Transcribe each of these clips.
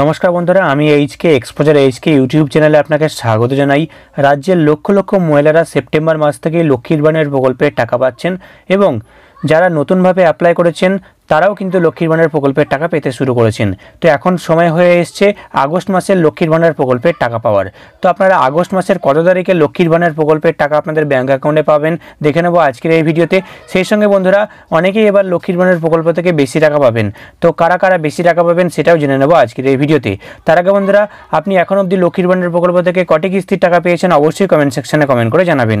নমস্কার বন্ধুরা আমি এইচকে এক্সপোজার এইচকে ইউটিউব চ্যানেলে আপনাকে স্বাগত জানাই রাজ্যের লক্ষ লক্ষ মহিলারা সেপ্টেম্বর মাস থেকে লক্ষ্মীর বাণের প্রকল্পে টাকা পাচ্ছেন এবং যারা নতুনভাবে অ্যাপ্লাই করেছেন তারাও কিন্তু লক্ষ্মীর ভাণ্ডার প্রকল্পের টাকা পেতে শুরু করেছেন তো এখন সময় হয়ে এসছে আগস্ট মাসের লক্ষ্মীর ভাণ্ডার প্রকল্পের টাকা পাওয়ার তো আপনারা আগস্ট মাসের কত তারিখে লক্ষ্মীর ভাণ্ডার প্রকল্পের টাকা আপনাদের ব্যাঙ্ক অ্যাকাউন্টে পাবেন দেখে নেবো আজকের এই ভিডিওতে সেই সঙ্গে বন্ধুরা অনেকেই এবার লক্ষ্মীর ভাণ্ডার প্রকল্প থেকে বেশি টাকা পাবেন তো কারা কারা বেশি টাকা পাবেন সেটাও জেনে নেবো আজকের এই ভিডিওতে তার আগে বন্ধুরা আপনি এখন অবধি লক্ষ্মীর ভাণ্ডার প্রকল্প থেকে কটি কিস্তির টাকা পেয়েছেন অবশ্যই কমেন্ট সেকশানে কমেন্ট করে জানাবেন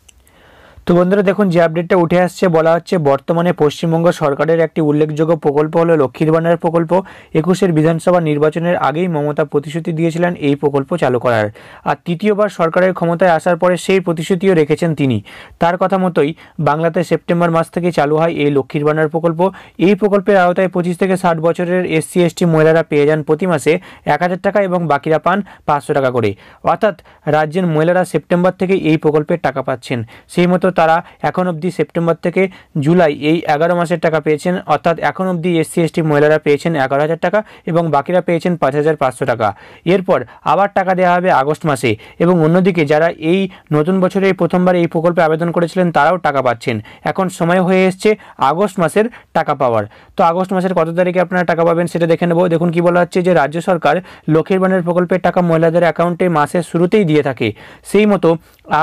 তো বন্ধুরা দেখুন যে আপডেটটা উঠে আসছে বলা হচ্ছে বর্তমানে পশ্চিমবঙ্গ সরকারের একটি উল্লেখযোগ্য প্রকল্প হলো লক্ষ্মীর ভাণ্ডার প্রকল্প একুশের বিধানসভা নির্বাচনের আগেই মমতা প্রতিশ্রুতি দিয়েছিলেন এই প্রকল্প চালু করার আর তৃতীয়বার সরকারের ক্ষমতায় আসার পরে সেই প্রতিশ্রুতিও রেখেছেন তিনি তার কথা মতোই বাংলাতে সেপ্টেম্বর মাস থেকে চালু হয় এই লক্ষ্মীর ভাণ্ডার প্রকল্প এই প্রকল্পের আওতায় পঁচিশ থেকে ষাট বছরের এসসি এসটি মহিলারা পেয়ে যান প্রতি মাসে এক হাজার টাকা এবং বাকিরা পান পাঁচশো টাকা করে অর্থাৎ রাজ্যের মহিলারা সেপ্টেম্বর থেকে এই প্রকল্পের টাকা পাচ্ছেন সেই মতো তারা এখন অবধি সেপ্টেম্বর থেকে জুলাই এই এগারো মাসের টাকা পেয়েছেন অর্থাৎ এখন অবধি এসসি এসটি মহিলারা পেয়েছেন এগারো হাজার টাকা এবং বাকিরা পেয়েছেন পাঁচ হাজার পাঁচশো টাকা এরপর আবার টাকা দেওয়া হবে আগস্ট মাসে এবং অন্যদিকে যারা এই নতুন বছরে প্রথমবার এই প্রকল্পে আবেদন করেছিলেন তারাও টাকা পাচ্ছেন এখন সময় হয়ে এসছে আগস্ট মাসের টাকা পাওয়ার তো আগস্ট মাসের কত তারিখে আপনারা টাকা পাবেন সেটা দেখে নেব দেখুন কি বলা হচ্ছে যে রাজ্য সরকার লক্ষ্মীর বানের প্রকল্পের টাকা মহিলাদের অ্যাকাউন্টে মাসের শুরুতেই দিয়ে থাকে সেই মতো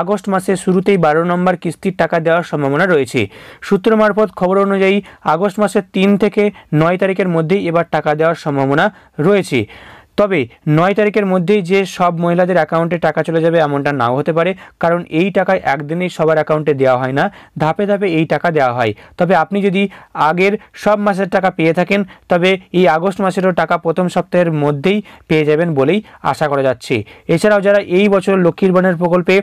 আগস্ট মাসের শুরুতেই বারো নম্বর কিস্তি কিস্তির টাকা দেওয়ার সম্ভাবনা রয়েছে সূত্র মারফত খবর অনুযায়ী আগস্ট মাসের তিন থেকে নয় তারিখের মধ্যেই এবার টাকা দেওয়ার সম্ভাবনা রয়েছে তবে নয় তারিখের মধ্যেই যে সব মহিলাদের অ্যাকাউন্টে টাকা চলে যাবে এমনটা নাও হতে পারে কারণ এই টাকা একদিনেই সবার অ্যাকাউন্টে দেওয়া হয় না ধাপে ধাপে এই টাকা দেওয়া হয় তবে আপনি যদি আগের সব মাসের টাকা পেয়ে থাকেন তবে এই আগস্ট মাসেরও টাকা প্রথম সপ্তাহের মধ্যেই পেয়ে যাবেন বলেই আশা করা যাচ্ছে এছাড়াও যারা এই বছর লক্ষ্মীর বনের প্রকল্পে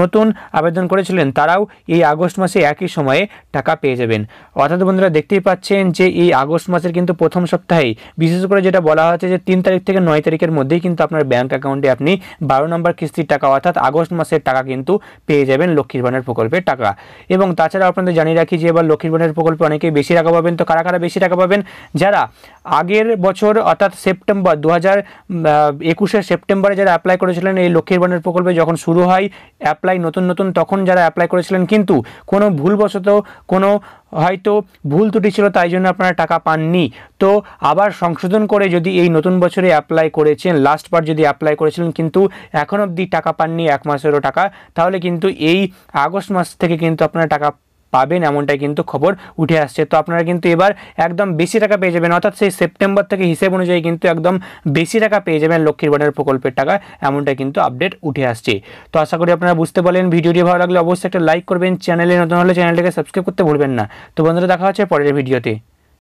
নতুন আবেদন করেছিলেন তারাও এই আগস্ট মাসে একই সময়ে টাকা পেয়ে যাবেন অর্থাৎ বন্ধুরা দেখতেই পাচ্ছেন যে এই আগস্ট মাসের কিন্তু প্রথম সপ্তাহেই বিশেষ করে যেটা বলা হচ্ছে যে তিন তারিখ থেকে নয় ছয় তারিখের মধ্যেই কিন্তু আপনার ব্যাঙ্ক অ্যাকাউন্টে আপনি বারো নম্বর কিস্তির টাকা অর্থাৎ আগস্ট মাসের টাকা কিন্তু পেয়ে যাবেন লক্ষ্মীর ভাণ্ডার প্রকল্পের টাকা এবং তাছাড়া আপনাদের জানিয়ে রাখি যে এবার লক্ষ্মীর ভাণ্ডার প্রকল্পে অনেকেই বেশি টাকা পাবেন তো কারা কারা বেশি টাকা পাবেন যারা আগের বছর অর্থাৎ সেপ্টেম্বর দু হাজার একুশে সেপ্টেম্বরে যারা অ্যাপ্লাই করেছিলেন এই লক্ষ্মীর ভাণ্ডার প্রকল্পে যখন শুরু হয় অ্যাপ্লাই নতুন নতুন তখন যারা অ্যাপ্লাই করেছিলেন কিন্তু কোনো ভুলবশত কোনো হয়তো ভুল ত্রুটি ছিল তাই জন্য আপনারা টাকা পাননি তো আবার সংশোধন করে যদি এই নতুন বছরে অ্যাপ্লাই করেছেন লাস্টবার যদি অ্যাপ্লাই করেছিলেন কিন্তু এখন অবধি টাকা পাননি এক মাসেরও টাকা তাহলে কিন্তু এই আগস্ট মাস থেকে কিন্তু আপনারা টাকা পাবেন এমনটাই কিন্তু খবর উঠে আসছে তো আপনারা কিন্তু এবার একদম বেশি টাকা পেয়ে যাবেন অর্থাৎ সেই সেপ্টেম্বর থেকে হিসেব অনুযায়ী কিন্তু একদম বেশি টাকা পেয়ে যাবেন লক্ষ্মীর বনের প্রকল্পের টাকা এমনটাই কিন্তু আপডেট উঠে আসছে তো আশা করি আপনারা বুঝতে পারলেন ভিডিওটি ভালো লাগলে অবশ্যই একটা লাইক করবেন চ্যানেলে নতুন হলে চ্যানেলটাকে সাবস্ক্রাইব করতে ভুলবেন না তো বন্ধুরা দেখা হচ্ছে পরের ভিডিওতে